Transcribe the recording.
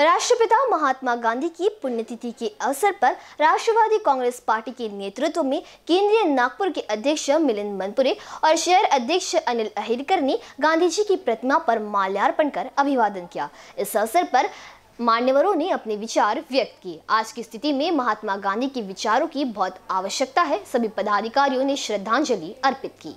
राष्ट्रपिता महात्मा गांधी की पुण्यतिथि के अवसर पर राष्ट्रवादी कांग्रेस पार्टी के नेतृत्व में केंद्रीय नागपुर के अध्यक्ष मिलिंद मनपुरे और शहर अध्यक्ष अनिल अहिरकर ने गांधी जी की प्रतिमा पर माल्यार्पण कर अभिवादन किया इस अवसर पर मान्यवरों ने अपने विचार व्यक्त किए आज की स्थिति में महात्मा गांधी के विचारों की बहुत आवश्यकता है सभी पदाधिकारियों ने श्रद्धांजलि अर्पित की